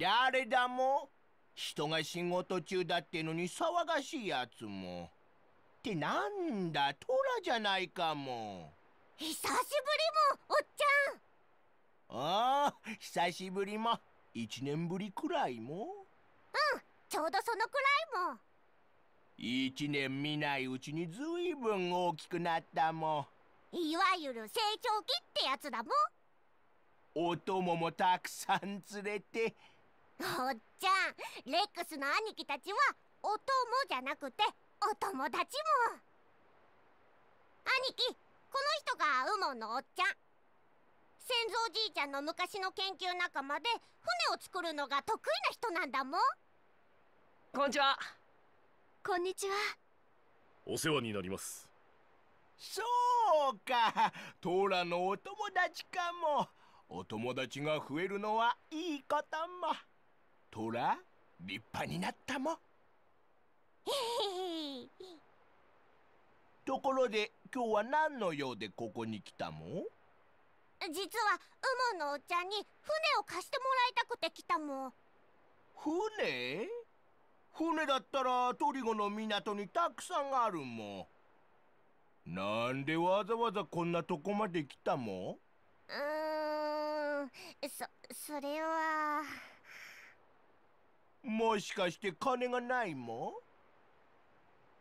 誰だも人が仕事中だってのに騒がしいやつも。ってなんだ、トラじゃないかも。久しぶりも、おっちゃん。ああ、久しぶりも。1年ぶりくらいも。うん、ちょうどそのくらいも。1年見ないうちにずいぶん大きくなったもいわゆる成長期ってやつだもん。お供もたくさん連れておっちゃんレックスの兄貴たちはお供じゃなくてお友達も兄貴この人がウモンのおっちゃん先おじいちゃんの昔の研究仲間で船を作るのが得意な人なんだもんこんにちはこんにちはお世話になりますそうかトーラのお友達かもお友達が増えるのはいいことも虎立派になったも ところで今日は何の用でここに来たも実はウモのおっちゃんに船を貸してもらいたくて来たも船船だったらトリゴの港にたくさんあるもなんでわざわざこんなとこまで来たもうーんそそれは。もしかして金がないも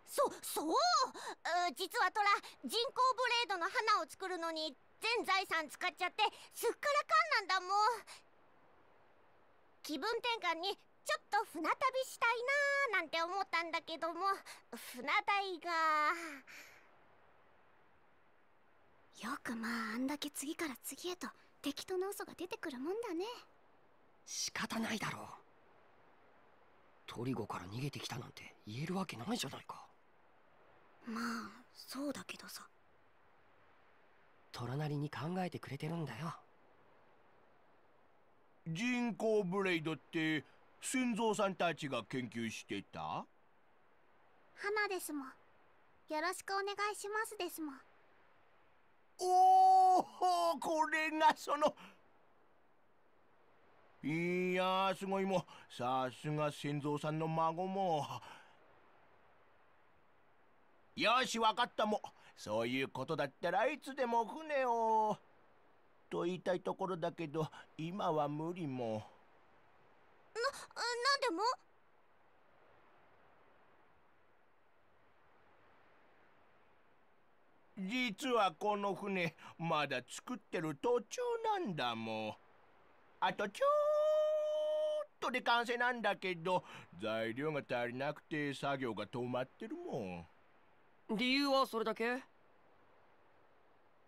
そそう実はトラ人工ブレードの花を作るのに全財産使っちゃってすっからかんなんだもん気分転換にちょっと船旅したいなーなんて思ったんだけども船代がよくまああんだけ次から次へと適当な嘘が出てくるもんだね仕方ないだろうトリゴから逃げてきたなんて言えるわけないじゃないかまあそうだけどさ虎なりに考えてくれてるんだよ人工ブレイドって仙蔵さんたちが研究してた花ですもよろしくお願いしますですもおおこれがそのいやすごいもさすが先蔵さんの孫もよしわかったもそういうことだったらいつでも船をと言いたいところだけど今は無理もななんでも実はこの船まだ作ってる途中なんだもあとちょで完成なんだけど材料が足りなくて作業が止まってるもん理由はそれだけ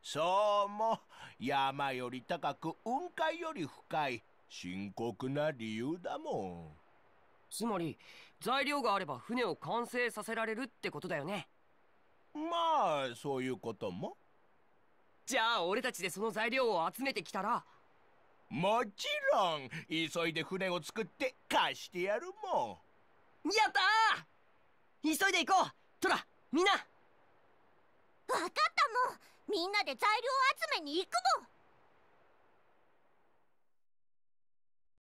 そうも山より高く雲海より深い深刻な理由だもんつまり材料があれば船を完成させられるってことだよねまあそういうこともじゃあ俺たちでその材料を集めてきたらもちろん急いで船を作って貸してやるもんやった急いで行こうトラみんな分かったもんみんなで材料集めに行くもん